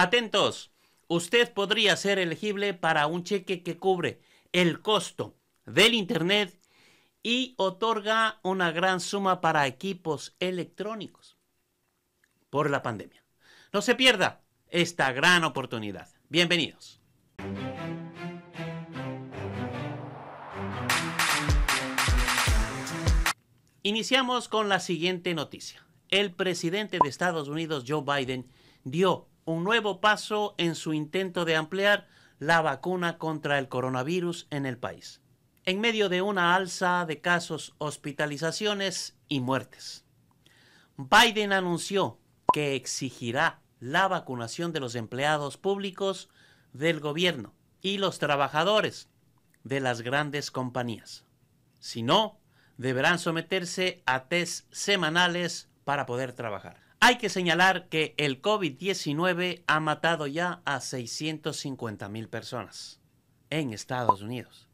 Atentos, usted podría ser elegible para un cheque que cubre el costo del Internet y otorga una gran suma para equipos electrónicos por la pandemia. No se pierda esta gran oportunidad. Bienvenidos. Iniciamos con la siguiente noticia. El presidente de Estados Unidos, Joe Biden, dio un nuevo paso en su intento de ampliar la vacuna contra el coronavirus en el país, en medio de una alza de casos, hospitalizaciones y muertes. Biden anunció que exigirá la vacunación de los empleados públicos del gobierno y los trabajadores de las grandes compañías. Si no, deberán someterse a test semanales para poder trabajar. Hay que señalar que el COVID-19 ha matado ya a 650.000 personas en Estados Unidos.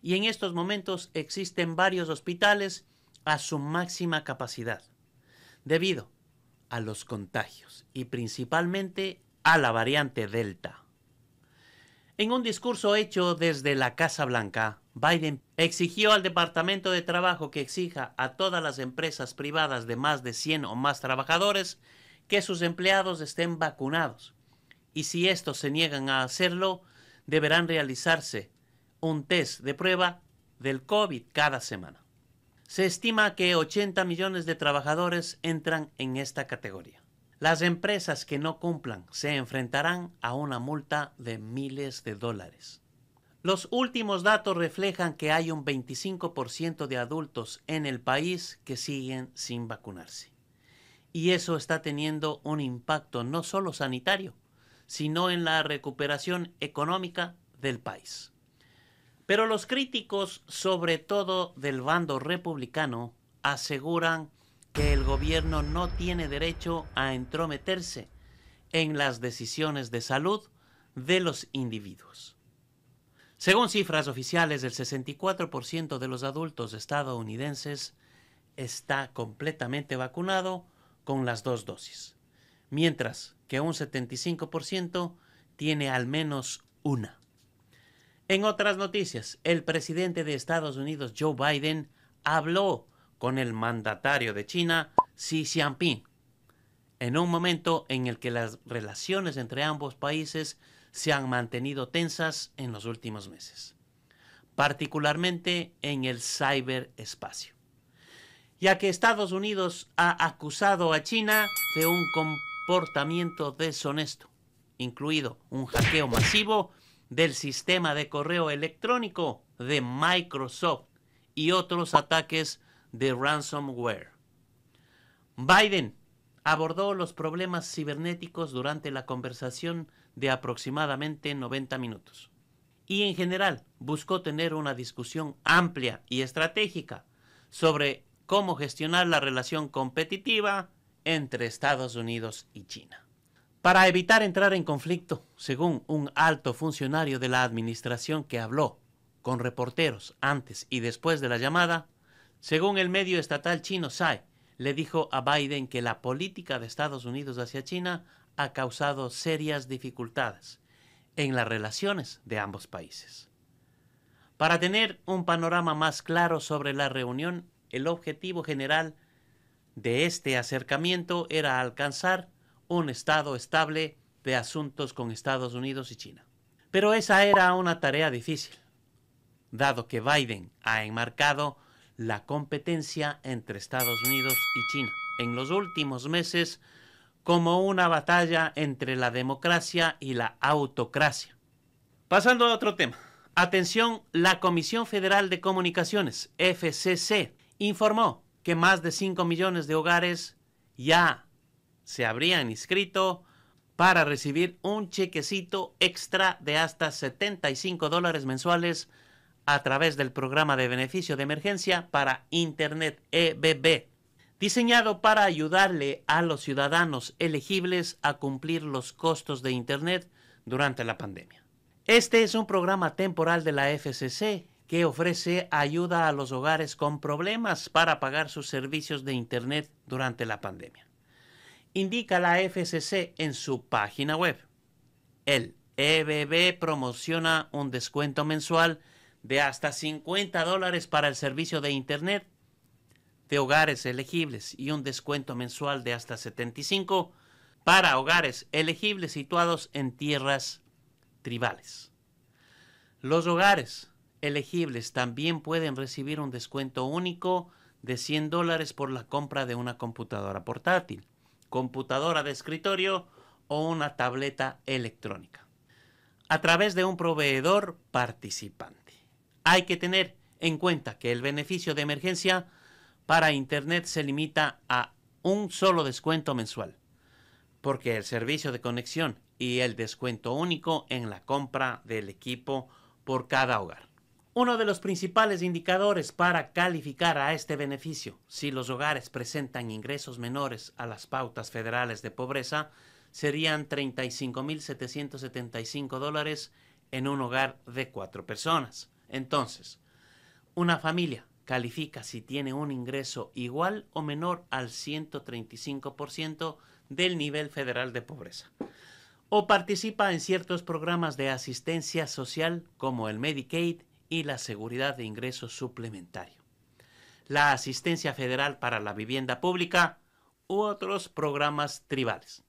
Y en estos momentos existen varios hospitales a su máxima capacidad, debido a los contagios y principalmente a la variante Delta. En un discurso hecho desde la Casa Blanca, Biden exigió al Departamento de Trabajo que exija a todas las empresas privadas de más de 100 o más trabajadores que sus empleados estén vacunados. Y si estos se niegan a hacerlo, deberán realizarse un test de prueba del COVID cada semana. Se estima que 80 millones de trabajadores entran en esta categoría. Las empresas que no cumplan se enfrentarán a una multa de miles de dólares. Los últimos datos reflejan que hay un 25% de adultos en el país que siguen sin vacunarse. Y eso está teniendo un impacto no solo sanitario, sino en la recuperación económica del país. Pero los críticos, sobre todo del bando republicano, aseguran que el gobierno no tiene derecho a entrometerse en las decisiones de salud de los individuos. Según cifras oficiales, el 64% de los adultos estadounidenses está completamente vacunado con las dos dosis, mientras que un 75% tiene al menos una. En otras noticias, el presidente de Estados Unidos, Joe Biden, habló con el mandatario de China, Xi Jinping, en un momento en el que las relaciones entre ambos países se han mantenido tensas en los últimos meses, particularmente en el ciberespacio, ya que Estados Unidos ha acusado a China de un comportamiento deshonesto, incluido un hackeo masivo del sistema de correo electrónico de Microsoft y otros ataques de ransomware. Biden abordó los problemas cibernéticos durante la conversación de aproximadamente 90 minutos y en general buscó tener una discusión amplia y estratégica sobre cómo gestionar la relación competitiva entre Estados Unidos y China. Para evitar entrar en conflicto, según un alto funcionario de la administración que habló con reporteros antes y después de la llamada, según el medio estatal chino SAI, le dijo a Biden que la política de Estados Unidos hacia China ha causado serias dificultades en las relaciones de ambos países. Para tener un panorama más claro sobre la reunión, el objetivo general de este acercamiento era alcanzar un estado estable de asuntos con Estados Unidos y China. Pero esa era una tarea difícil, dado que Biden ha enmarcado la competencia entre Estados Unidos y China. En los últimos meses, como una batalla entre la democracia y la autocracia. Pasando a otro tema. Atención, la Comisión Federal de Comunicaciones, FCC, informó que más de 5 millones de hogares ya se habrían inscrito para recibir un chequecito extra de hasta 75 dólares mensuales a través del programa de beneficio de emergencia para Internet EBB, diseñado para ayudarle a los ciudadanos elegibles a cumplir los costos de Internet durante la pandemia. Este es un programa temporal de la FCC que ofrece ayuda a los hogares con problemas para pagar sus servicios de Internet durante la pandemia. Indica la FCC en su página web. El EBB promociona un descuento mensual de hasta 50 dólares para el servicio de Internet de hogares elegibles y un descuento mensual de hasta 75 para hogares elegibles situados en tierras tribales. Los hogares elegibles también pueden recibir un descuento único de 100 dólares por la compra de una computadora portátil, computadora de escritorio o una tableta electrónica, a través de un proveedor participante. Hay que tener en cuenta que el beneficio de emergencia para Internet se limita a un solo descuento mensual, porque el servicio de conexión y el descuento único en la compra del equipo por cada hogar. Uno de los principales indicadores para calificar a este beneficio, si los hogares presentan ingresos menores a las pautas federales de pobreza, serían 35.775 dólares en un hogar de cuatro personas. Entonces, una familia califica si tiene un ingreso igual o menor al 135% del nivel federal de pobreza o participa en ciertos programas de asistencia social como el Medicaid y la Seguridad de Ingreso Suplementario, la Asistencia Federal para la Vivienda Pública u otros programas tribales.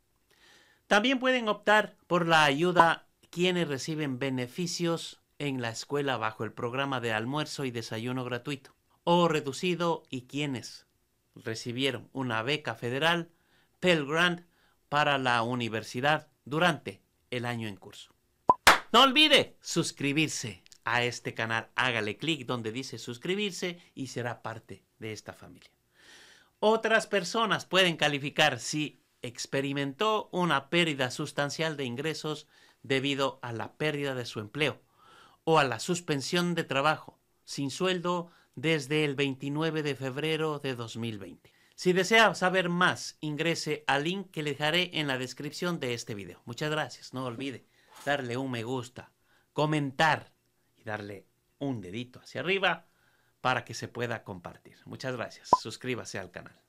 También pueden optar por la ayuda quienes reciben beneficios en la escuela bajo el programa de almuerzo y desayuno gratuito o reducido y quienes recibieron una beca federal Pell Grant para la universidad durante el año en curso. No olvide suscribirse a este canal. Hágale clic donde dice suscribirse y será parte de esta familia. Otras personas pueden calificar si experimentó una pérdida sustancial de ingresos debido a la pérdida de su empleo o a la suspensión de trabajo sin sueldo desde el 29 de febrero de 2020. Si desea saber más, ingrese al link que le dejaré en la descripción de este video. Muchas gracias. No olvide darle un me gusta, comentar y darle un dedito hacia arriba para que se pueda compartir. Muchas gracias. Suscríbase al canal.